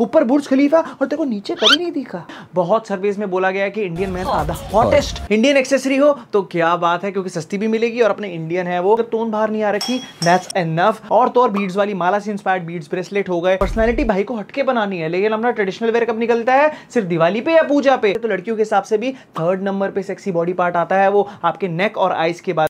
ऊपर बुर्ज खलीफा और तेरे को नीचे कभी नहीं दिखा बहुत सर्वेज में बोला गया है कि Indian man are the hottest Indian accessory हो तो क्या बात है क्योंकि सस्ती भी मिलेगी और अपने इंडियन है वो अगर टोन बाहर नहीं आ रखी दैट्स एनफ और तो और बीड्स वाली माला से इंस्पायर्ड बीड्स ब्रेसलेट हो गए पर्सनैलिटी भाई को हटके बनानी है लेकिन अपना ट्रेडिशनल वेयर कब निकलता है सिर्फ दिवाली पे या पूजा पे तो लड़कियों के हिसाब से भी थर्ड नंबर पे सेक्सी बॉडी पार्ट आता है वो आपके नेक और आइस के बाद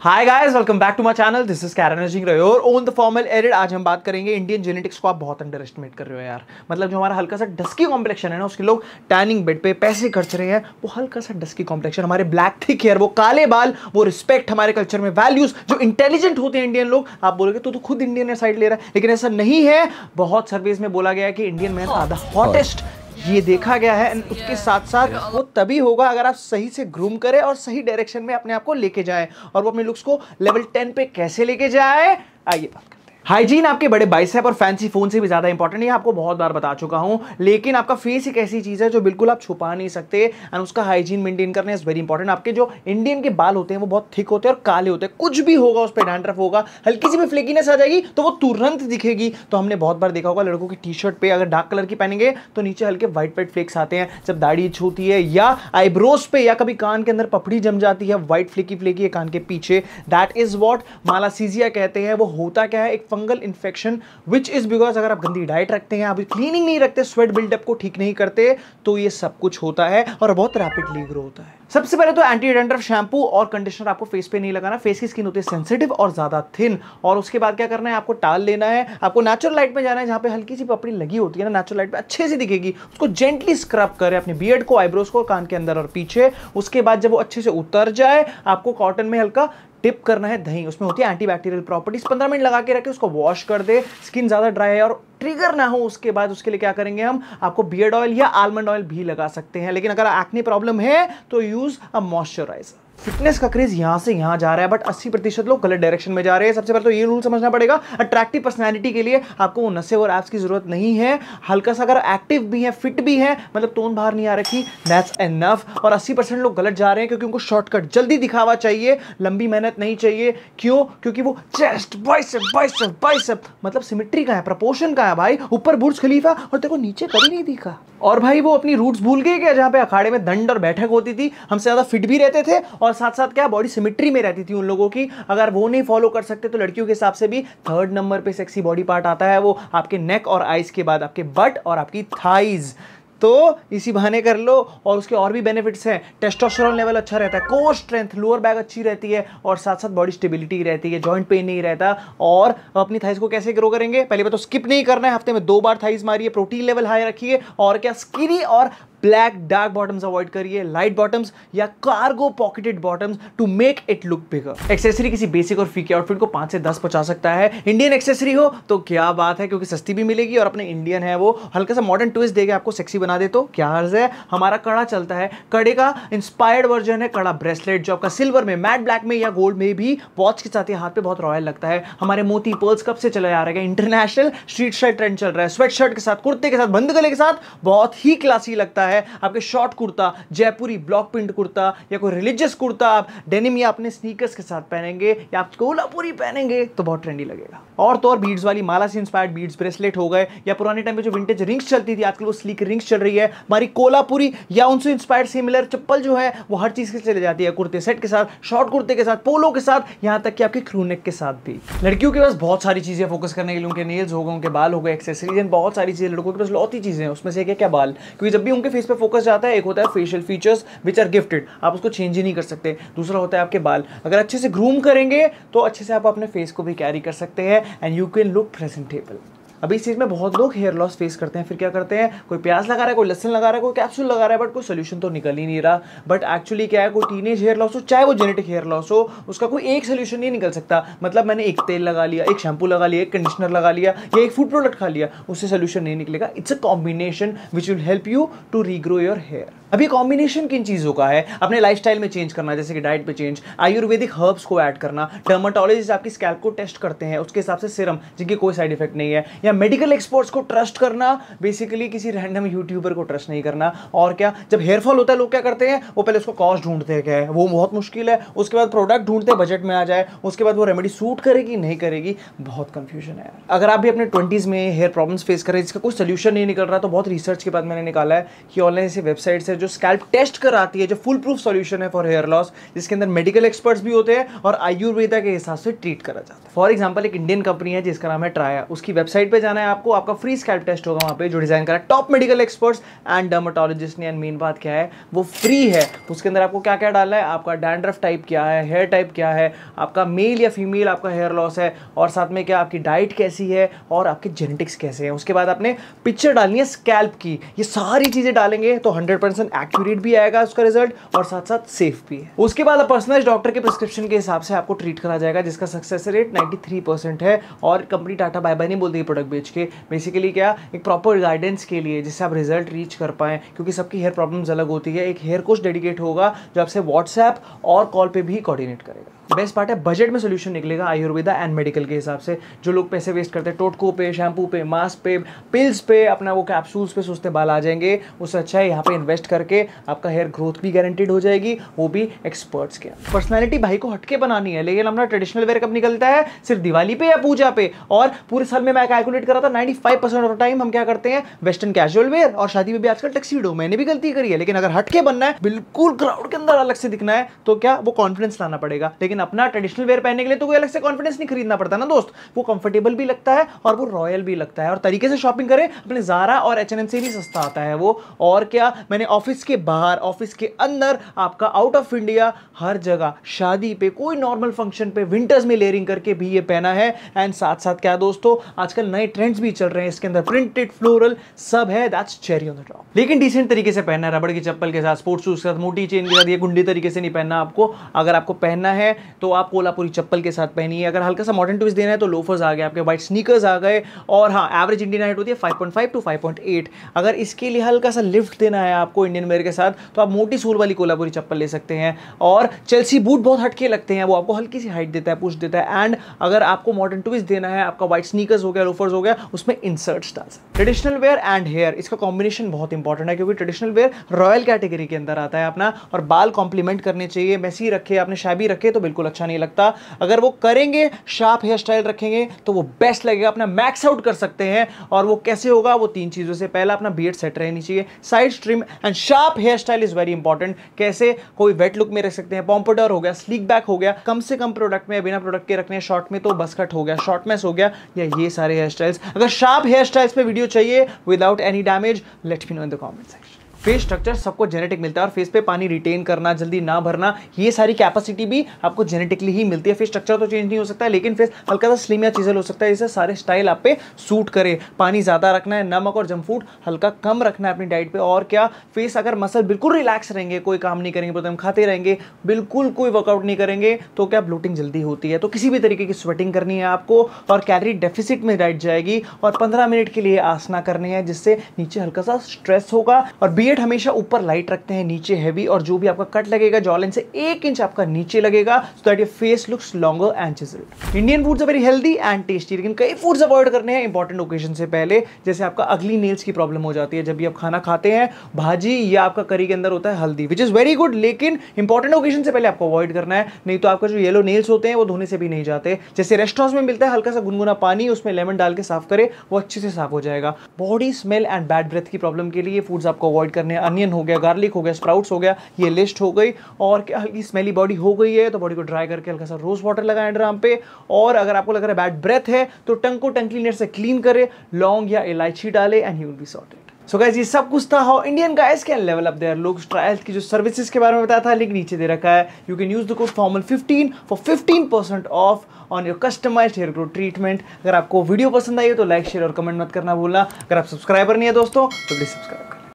hi guys welcome back to my channel this is Karan Singh और ओन द फॉर्मल एरिड आज हम बात करेंगे इंडियन जेनेटिक्स को आप बहुत अंडर एस्टिमेट कर रहे हो यार मतलब जो हमारा हल्का सा डस्की कॉम्प्लेक्शन है ना उसके लोग टैनिंग बेड पे पैसे खर्च रहे हैं वो हल्का सा डस्की कॉम्प्लेक्शन हमारे ब्लैक थिक हेयर वो काले बाल वो रिस्पेक्ट हमारे कल्चर में वैल्यूज जो इंटेलिजेंट होते हैं इंडियन लोग आप बोलोगे तो, तो खुद इंडियन साइड ले रहा है लेकिन ऐसा नहीं है बहुत सर्वेज में बोला गया कि Indian man are the hottest ये देखा गया है एंड उसके साथ साथ वो तभी होगा अगर आप सही से ग्रूम करें और सही डायरेक्शन में अपने आप को लेके जाएं और वो अपने लुक्स को लेवल टेन पे कैसे लेके जाए आइए बात हाइजीन आपके बड़े बाइसेप और फैंसी फोन से भी ज़्यादा इंपॉर्टेंट है आपको बहुत बार बता चुका हूँ लेकिन आपका फेस एक ऐसी चीज़ है जो बिल्कुल आप छुपा नहीं सकते एंड उसका हाइजीन मेंटेन करना इज़ वेरी इंपॉर्टेंट आपके जो इंडियन के बाल होते हैं वो बहुत थिक होते हैं और काले होते हैं कुछ भी होगा उस पर डैंड्रफ होगा हल्की सी भी फ्लेकीनेस आ जाएगी तो वो तुरंत दिखेगी तो हमने बहुत बार देखा होगा लड़कों की टी शर्ट पर अगर डार्क कलर की पहनेंगे तो नीचे हल्के व्हाइट वाइट फ्लेक्स आते हैं जब दाढ़ी छूती है या आईब्रोज पे या कभी कान के अंदर पपड़ी जम जाती है व्हाइट फ्लेकी फ्लेकी है कान के पीछे दैट इज़ वॉट मालासीजिया कहते हैं वो होता क्या है एक fungal infection which is because अगर आप गंदी डाइट रखते हैं आप क्लीनिंग नहीं रखते स्वेट बिल्डअप को ठीक नहीं करते तो ये सब कुछ होता है और बहुत रैपिडली ग्रो होता है सबसे पहले तो एंटी डेंडर शैम्पू और कंडीशनर आपको फेस पे नहीं लगाना फेस की स्किन होती है सेंसिटिव और ज़्यादा थिन और उसके बाद क्या करना है आपको टाल लेना है आपको नेचुरल लाइट में जाना है जहां पे हल्की सी पपड़ी लगी होती है ना नेचुरल लाइट में अच्छे से दिखेगी उसको जेंटली स्क्रब करें अपने बियड को आईब्रोज को कान के अंदर और पीछे उसके बाद जब वो अच्छे से उतर जाए आपको कॉटन में हल्का टिप करना है दही उसमें होती है एंटीबैक्टीरियल प्रॉपर्टीज पंद्रह मिनट लगा के रखे उसको वॉश कर दे स्किन ज़्यादा ड्राई है और ट्रिगर ना हो उसके बाद उसके लिए क्या करेंगे हम आपको बियर्ड ऑयल या आलमंड ऑयल भी लगा सकते हैं लेकिन अगर एक्ने प्रॉब्लम है तो यूज़ अ मॉइस्चराइजर फिटनेस का क्रेज यहां से यहां जा रहा है बट 80 प्रतिशत लोग गलत डायरेक्शन में जा रहे हैं सबसे पहले तो ये रूल समझना पड़ेगा अट्रैक्टिव पर्सनैलिटी के लिए आपको वो नशे और एप्स की जरूरत नहीं है हल्का सा अगर एक्टिव भी है फिट भी है मतलब तोन बाहर नहीं आ रखी दैट्स एनफ और 80 परसेंट लोग गलत जा रहे हैं क्योंकि उनको शॉर्टकट जल्दी दिखावा चाहिए लंबी मेहनत नहीं चाहिए क्यों क्योंकि वो चेस्ट बॉइस बॉइस बॉइस मतलब सिमिट्री का है प्रपोर्शन का है भाई ऊपर बुर्ज खलीफा और तेरे को नीचे कभी नहीं दिखा और भाई वो अपनी रूट्स भूल गए क्या जहाँ पे अखाड़े में दंड और बैठक होती थी हमसे ज़्यादा फिट भी रहते थे और और साथ साथ क्या बॉडी सिमिट्री में रहती थी उन लोगों की अगर वो नहीं फॉलो कर सकते तो लड़कियों के हिसाब से भी थर्ड नंबर पे सेक्सी बॉडी पार्ट आता है वो आपके नेक और आइज़ के बाद आपके बट और आपकी थाइज़ तो इसी बहाने कर लो और उसके और भी बेनिफिट्स हैं टेस्टोस्टेरोन लेवल अच्छा रहता है कोर स्ट्रेंथ लोअर बैक अच्छी रहती है और साथ साथ बॉडी स्टेबिलिटी रहती है जॉइंट पेन नहीं रहता और अपनी थाइस को कैसे ग्रो करेंगे पहले बात तो स्किप नहीं करना है हफ्ते में दो बार थाइस मारिए प्रोटीन लेवल हाई रखिए और क्या स्किनी और ब्लैक डार्क बॉटम्स अवॉइड करिए लाइट बॉटम्स या cargo pocketed bottoms to make it look bigger accessory किसी बेसिक और फीके आउटफिट को पांच से दस पहुंचा सकता है इंडियन एक्सेसरी हो तो क्या बात है क्योंकि सस्ती भी मिलेगी और अपने इंडियन है वो हल्का सा मॉडर्न ट्विस्ट देगा आपको सेक्सी बना दे तो क्या हर्ज है हमारा कड़ा चलता है कड़े का इंस्पायर्ड वर्जन है कड़ा ब्रेसलेट जो आपका सिल्वर में मैट ब्लैक में या गोल्ड में भी वॉच के साथ ही हाथ पे बहुत रॉयल लगता है हमारे मोती पर्ल्स कब से चला जा रहा है इंटरनेशनल स्ट्रीट शर्ट ट्रेंड चल रहा है स्वेट शर्ट के साथ कुर्ते के साथ बंद गले के साथ बहुत ही क्लासी लगता है है आपके शॉर्ट कुर्ता जयपुरी ब्लॉक प्रिंट कुर्ता या कोई रिलीजियस कुर्ता आप डेनिम या अपने स्नीकर्स के साथ पहनेंगे या आप कोलापुरी पहनेंगे तो बहुत ट्रेंडी लगेगा और तो और बीड्स वाली माला से इंस्पायर्ड बीड्स ब्रेसलेट हो गए या पुराने टाइम में जो विंटेज रिंग्स चलती थी आजकल वो स्लीक रिंग्स चल रही है हमारी कोलापुरी या उनसे इंस्पायर्ड सिमिलर चप्पल जो है वो हर चीज़ के चले जाती है कुर्ते सेट के साथ शॉर्ट कुर्ते के साथ पोलो के साथ यहाँ तक कि आपके क्रूनेक के साथ भी लड़कियों के पास बहुत सारी चीज़ें फोकस करने के लिए उनके नेल्स हो गए उनके बाल हो गए एक्सेसरीज बहुत सारी चीज़ें लड़कों के पास लौती चीज़ें हैं उसमें से क्या क्या बाल क्योंकि जब भी उनके फेस पे फोकस जाता है एक होता है facial features which are gifted आप उसको चेंज ही नहीं कर सकते दूसरा होता है आपके बाल अगर अच्छे से ग्रूम करेंगे तो अच्छे से आप अपने फेस को भी कैरी कर सकते हैं and you can look presentable अभी इस चीज़ में बहुत लोग हेयर लॉस फेस करते हैं फिर क्या करते हैं कोई प्याज लगा रहा है कोई लहसन लगा रहा है कोई कैप्सूल लगा रहा है बट कोई सोल्यूशन तो निकल ही नहीं रहा बट एक्चुअली क्या है कोई टीनेज हेयर लॉस हो चाहे वो जेनेटिक हेयर लॉस हो उसका कोई एक सोल्यूशन नहीं निकल सकता मतलब मैंने एक तेल लगा लिया एक शैम्पू लगा लिया एक कंडीशनर लगा लिया या एक फूड प्रोडक्ट खा लिया उससे सोल्यूशन नहीं निकलेगा it's a combination which will help you to regrow your hair अभी कॉम्बिनेशन किन चीज़ों का है अपने लाइफ में चेंज करना जैसे कि डाइट पे चेंज आयुर्वेदिक हर्ब्स को ऐड करना डर्माटोलॉजिस्ट आपकी स्कैल्प को टेस्ट करते हैं उसके हिसाब से सिरम जिनकी कोई साइड इफेक्ट नहीं है या मेडिकल एक्सपर्ट्स को ट्रस्ट करना बेसिकली किसी रैंडम यूट्यूबर को ट्रस्ट नहीं करना और क्या जब हेयरफॉल होता है लोग क्या करते हैं वो पहले उसको कॉस्ट ढूंढते हैं क्या है वो बहुत मुश्किल है उसके बाद प्रोडक्ट ढूंढते हैं बजट में आ जाए उसके बाद वो रेमेडी सूट करेगी नहीं करेगी बहुत कंफ्यूजन है अगर आप भी अपने ट्वेंटीज़ में हेयर प्रॉब्लम्स फेस करें जिसका कोई सोल्यूशन नहीं निकल रहा तो बहुत रिसर्च के बाद मैंने निकाला है कि ऑनलाइन ऐसी वेबसाइट से जो स्कैल्प टेस्ट कराती है जो फुल प्रूफ सोल्यूशन है फॉर हेयर लॉस जिसके अंदर मेडिकल एक्सपर्ट्स भी होते हैं और आयुर्वेदा के हिसाब से ट्रीट करा जाता है फॉर एग्जाम्पल एक इंडियन कंपनी है जिसका नाम है ट्राया उसकी वेबसाइट पर पे जाना है आपको आपका फ्री स्कैल्प टेस्ट होगा वहाँ पे जो डिज़ाइन करा top medical experts and dermatologist ने एंड मेन बात क्या है वो फ्री है उसके अंदर आपको क्या क्या डालना है आपका डैंड्रफ टाइप क्या है हेयर टाइप क्या है आपका मेल या फीमेल आपका हेयर लॉस है और साथ में क्या आपकी डाइट कैसी है और आपके जेनेटिक्स कैसे हैं उसके बाद आपने पिक्चर डालनी है स्कैल्प की ये सारी चीज़ें डालेंगे तो हंड्रेड परसेंट एक्यूरेट भी आएगा उसका रिजल्ट और साथ साथ सेफ भी है उसके बाद पर्सनल डॉक्टर के प्रिस्क्रिप्शन के हिसाब से आपको ट्रीट करा जाएगा जिसका सक्सेस रेट नाइन्टी है और कंपनी टाटा बाय बाय नहीं बोलती प्रोडक्ट बेच के बेसिकली क्या एक प्रॉपर गाइडेंस के लिए जिससे आप रिजल्ट रीच कर पाएँ क्योंकि सबकी हेयर प्रॉब्लम्स अलग होती है एक हेयर कोच डेडिकेट होगा जो आपसे व्हाट्सएप और कॉल पर भी कॉर्डिनेट करेगा बेस्ट पार्ट है बजट में सोल्यूशन निकलेगा आयुर्वेदा एंड मेडिकल के हिसाब से जो लोग पैसे वेस्ट करते हैं टोटको पे शैम्पू पे मास्क पे पिल्स पे अपना वो कैप्सूल्स पे सोचते बाल आ जाएंगे उससे अच्छा है यहाँ पे इन्वेस्ट करके आपका हेयर ग्रोथ भी गारंटेड हो जाएगी वो भी एक्सपर्ट्स के पर्सनैलिटी भाई को हटके बनानी है लेकिन हमारा ट्रेडिशनल वेयर कब निकलता है सिर्फ दिवाली पे या पूजा पे और पूरे साल में मैं कैलकुलेट करा था ninety five percent of time हम क्या करते हैं वेस्टर्न कैजुअल वेयर और शादी में भी आजकल टक्सीडो मैंने भी गलती करी है लेकिन अगर हटके बनना है बिल्कुल क्राउड के अंदर अलग से दिखना है तो क्या वो कॉन्फिडेंस लाना पड़ेगा लेकिन अपना ट्रेडिशनल वेयर पहनने के लिए तो कोई अलग से कॉन्फिडेंस नहीं खरीदना पड़ता ना दोस्त वो कंफर्टेबल भी लगता है और वो रॉयल भी लगता है और तरीके से शॉपिंग करें अपने ज़ारा और एच H&M से भी सस्ता आता है वो और क्या मैंने ऑफिस के बाहर ऑफिस के अंदर आपका आउट ऑफ इंडिया हर जगह शादी पे कोई नॉर्मल फंक्शन पे विंटर्स में लेयरिंग करके भी ये पहना है एंड साथ साथ क्या दोस्तों आजकल नए ट्रेंड्स भी चल रहे हैं इसके अंदर प्रिंटेड फ्लोरल सब है that's cherry on the top लेकिन डिसेंट तरीके से पहनना है रबड़ की चप्पल के साथ स्पोर्ट्स शूज के साथ मोटी चेन के साथ ये गुंडी तरीके से नहीं पहनना आपको अगर आपको पहनना है तो आप कोलापुरी चप्पल के साथ पहनिए अगर हल्का सा मॉडर्न ट्विस्ट देना है तो लोफर्स आ गए आपके व्हाइट स्नीकर्स आ गए और हाँ एवरेज इंडियन हाइट होती है 5.5 टू 5.8 अगर इसके लिए हल्का सा लिफ्ट देना है आपको इंडियन वेयर के साथ तो आप मोटी सूल वाली कोलापुरी चप्पल ले सकते हैं और चेल्सी बूट बहुत हटके लगते हैं वो आपको हल्की सी हाइट देता है पुष्ट देता है एंड अगर आपको मॉडर्न ट्विस्ट देना है आपका व्हाइट स्नीकर्स हो गया लोफर्स हो गया उसमें इंसर्ट्स डाल सकते ट्रेडिशनल वेयर एंड हेयर इसका कॉम्बिनेशन बहुत इंपॉर्टेंट है क्योंकि ट्रेडिशनल वेयर रॉयल कैटेगरी के अंदर आता है अपना और बाल कॉम्प्लीमेंट करने चाहिए मैसी रखे आपने शाबी रखे तो बिल्कुल अच्छा नहीं लगता अगर वो करेंगे शार्प हेयर स्टाइल रखेंगे तो वो बेस्ट लगेगा अपना मैक्स आउट कर सकते हैं और वो कैसे होगा वो तीन चीज़ों से पहला अपना बियड सेट रहनी चाहिए side stream and sharp hair style is very important कैसे कोई वेट लुक में रख सकते हैं पॉम्पोडर हो गया स्लीक बैक हो गया कम से कम प्रोडक्ट में बिना प्रोडक्ट के रखने शॉर्ट में तो बस कट हो गया शॉर्ट मैस हो गया या ये सारे हेयर स्टाइल्स अगर शार्प हेयर स्टाइल्स पर वीडियो चाहिए without any damage let me know in the comment section face structure सबको जेनेटिक मिलता है और फेस पे पानी रिटेन करना जल्दी ना भरना ये सारी कैपेसिटी भी आपको जेनेटिकली ही मिलती है फेस स्ट्रक्चर तो चेंज नहीं हो सकता है लेकिन फेस हल्का सा स्लिम या चीजल हो सकता है इससे सारे स्टाइल आप पे सूट करे पानी ज़्यादा रखना है नमक और जंक फूड हल्का कम रखना है अपनी डाइट पर और क्या फेस अगर मसल बिल्कुल रिलैक्स रहेंगे कोई काम नहीं करेंगे बोलते खाते रहेंगे बिल्कुल कोई वर्कआउट नहीं करेंगे तो क्या ब्लोटिंग जल्दी होती है तो किसी भी तरीके की स्वेटिंग करनी है आपको और कैलरी डेफिसिट में डाइट जाएगी और पंद्रह मिनट के लिए आसना करनी है जिससे नीचे हल्का सा स्ट्रेस होगा और बी वेट हमेशा ऊपर लाइट रखते हैं नीचे हैवी और जो भी आपका कट लगेगा जॉलिन से एक इंच आपका नीचे लगेगा so that your face looks longer and chiseled Indian foods are very healthy and tasty लेकिन कई फूड्स अवॉइड करने हैं इंपॉर्टेंट ओकेजन से पहले जैसे आपका अगली नेल्स की प्रॉब्लम हो जाती है जब भी आप खाना खाते हैं भाजी या आपका करी के अंदर होता है हल्दी विच इज़ वेरी गुड लेकिन इंपॉर्टेंट ओकेजन से पहले आपको अवॉइड करना है नहीं तो आपका जो येलो नेल्स होते हैं वो धोने से भी नहीं जाते जैसे रेस्टोरेंट्स में मिलता है हल्का सा गुनगुना पानी उसमें लेमन डाल के साफ करे वो अच्छे से साफ हो जाएगा body smell and bad breath की प्रॉब्लम के लिए फूड्स आपको अवॉइड करना करने अनियन हो गया गार्लिक हो गया स्प्राउट्स हो गया ये लिस्ट हो गई और क्या हल्की स्मेली बॉडी हो गई है तो बॉडी को ड्राई करके हल्का सा रोज वाटर लगाएं ड्राम पे और अगर आपको लग रहा है बैड ब्रेथ है तो टंग को टंग से क्लीन करें लौंग या इलायची डालें and you will be sorted so so ये सब कुछ था how Indian guys can level up their looks trials की जो सर्विसेज के बारे में बताया था लिंक नीचे दे रखा है you can use the code formal 15 for 15 percent off on your customize hair growth treatment अगर आपको वीडियो पसंद आई हो तो लाइक शेयर और कमेंट मत करना भूलना अगर आप सब्सक्राइबर नहीं है दोस्तों तो प्लीज सब्सक्राइब